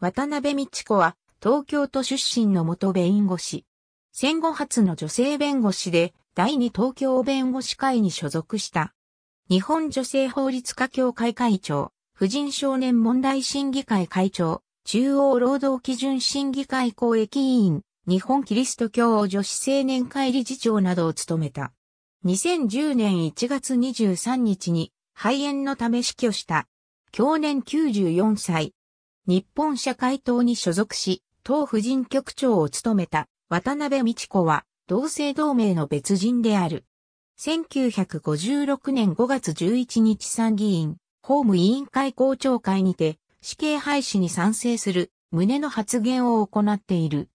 渡辺美智子は東京都出身の元弁護士。戦後初の女性弁護士で第二東京弁護士会に所属した。日本女性法律家協会会長、婦人少年問題審議会会長、中央労働基準審議会公益委員、日本キリスト教女子青年会理事長などを務めた。2010年1月23日に肺炎のため死去した。去年94歳、日本社会党に所属し、党婦人局長を務めた渡辺美智子は、同姓同名の別人である。1956年5月11日参議院、法務委員会公聴会にて、死刑廃止に賛成する旨の発言を行っている。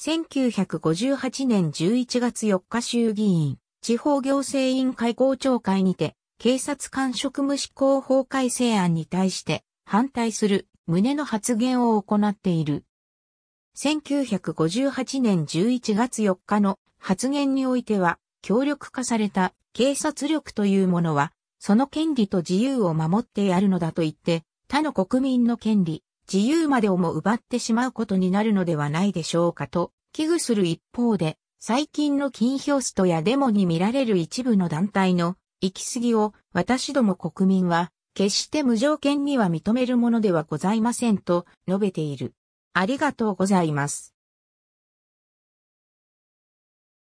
1958年11月4日衆議院、地方行政委員会公聴会にて、警察官職務執行法改正案に対して、反対する胸の発言を行っている。1958年11月4日の発言においては、協力化された警察力というものは、その権利と自由を守ってやるのだと言って、他の国民の権利、自由までをも奪ってしまうことになるのではないでしょうかと、危惧する一方で、最近の金表ストやデモに見られる一部の団体の行き過ぎを私ども国民は決して無条件には認めるものではございませんと述べている。ありがとうございます。